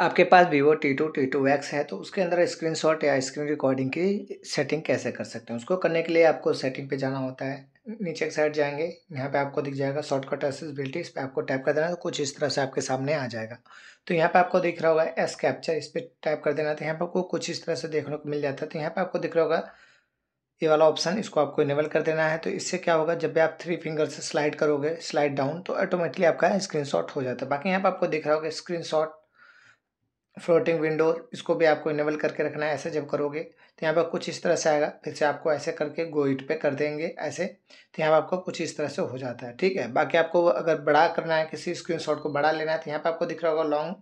आपके पास Vivo T two T two X है तो उसके अंदर स्क्रीन शॉट या स्क्रीन रिकॉर्डिंग की सेटिंग कैसे कर सकते हैं उसको करने के लिए आपको सेटिंग पे जाना होता है नीचे एक साइड जाएंगे यहाँ पे आपको दिख जाएगा शॉर्टकट एसेसबिलिटी इस पर आपको टाइप कर देना तो कुछ इस तरह से आपके सामने आ जाएगा तो यहाँ पे आपको दिख रहा होगा एस कैप्चर इस पर टाइप कर देना तो यहाँ पर आपको कुछ इस तरह से देखने को मिल जाता है तो यहाँ पर आपको दिख रहा होगा ये वाला ऑप्शन इसको आपको इनेबल कर देना है तो इससे क्या होगा जब भी आप थ्री फिंगर से स्लाइड करोगे स्लाइड डाउन तो ऑटोमेटिकली आपका स्क्रीनशॉट हो जाता है बाकी यहाँ पर आपको दिख रहा होगा स्क्रीनशॉट फ्लोटिंग विंडो इसको भी आपको इनेबल करके रखना है ऐसे जब करोगे तो यहाँ पर कुछ इस तरह से आएगा फिर से आपको ऐसे करके गोइट पे कर देंगे ऐसे तो यहाँ पर आपको कुछ इस तरह से हो जाता है ठीक है बाकी आपको अगर बड़ा करना है किसी स्क्रीनशॉट को बड़ा लेना है तो यहाँ पर आपको दिख रहा होगा लॉन्ग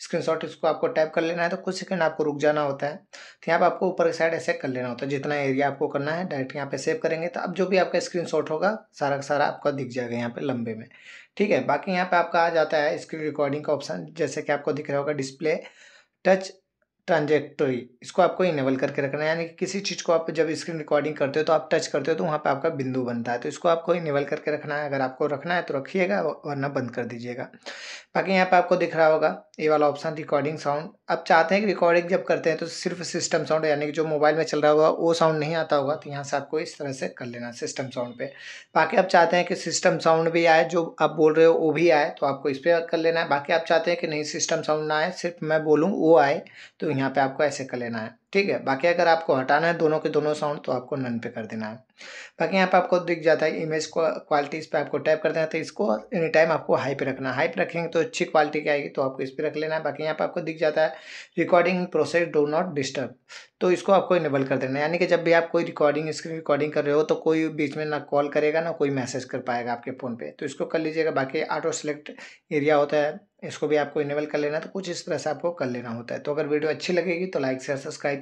स्क्रीनशॉट इसको आपको टैप कर लेना है तो कुछ सेकंड आपको रुक जाना होता है तो यहाँ पर आपको ऊपर की साइड ऐसे कर लेना होता है जितना एरिया आपको करना है डायरेक्ट यहाँ पे सेव करेंगे तो अब जो भी आपका शॉट होगा सारा का सारा आपका दिख जाएगा यहाँ पे लंबे में ठीक है बाकी यहाँ पे आपका आ जाता है स्क्रीन रिकॉर्डिंग का ऑप्शन जैसे कि आपको दिख रहा होगा डिस्प्ले टच ट्रांजेक्टरी तो इसको आपको इनेबल करके रखना है यानी कि किसी चीज़ को आप जब स्क्रीन रिकॉर्डिंग करते हो तो आप टच करते हो तो वहाँ पे आपका बिंदु बनता है तो इसको आपको इनेबल करके रखना है अगर आपको रखना है तो रखिएगा वरना बंद कर दीजिएगा बाकी यहाँ पे आपको दिख रहा होगा ये वाला ऑप्शन रिकॉर्डिंग साउंड आप चाहते हैं कि रिकॉर्डिंग जब करते हैं तो सिर्फ सिस्टम साउंड यानी कि जो मोबाइल में चल रहा होगा वो साउंड नहीं आता होगा तो यहाँ से आपको इस तरह से कर लेना सिस्टम साउंड पर बाकी आप चाहते हैं कि सिस्टम साउंड भी आए जो आप बोल रहे हो वो भी आए तो आपको इस पर कर लेना है बाकी आप चाहते हैं कि नहीं सिस्टम साउंड ना आए सिर्फ मैं बोलूँ वो आए तो यहाँ पे आपको ऐसे कर लेना है ठीक है बाकी अगर आपको हटाना है दोनों के दोनों साउंड तो आपको नन पे कर देना है बाकी यहाँ पे आपको दिख जाता है इमेज को क्वालिटी इस पर आपको टाइप कर देना है तो इसको एनी टाइम आपको हाई पे रखना है हाई पे रखेंगे तो अच्छी क्वालिटी की आएगी तो आपको इस पर रख लेना है बाकी यहाँ पे आपको दिख जाता है recording process do not disturb तो इसको आपको इनेबल कर देना है यानी कि जब भी आप कोई रिकॉर्डिंग स्क्रीन रिकॉर्डिंग कर रहे हो तो कोई बीच में ना कॉल करेगा ना कोई मैसेज कर पाएगा आपके फ़ोन पर तो इसको कर लीजिएगा बाकी ऑटो सेलेक्ट एरिया होता है इसको भी आपको इनेबल कर लेना है तो कुछ इस तरह से आपको कर लेना होता है तो अगर वीडियो अच्छी लगेगी तो लाइक शेयर सब्सक्राइब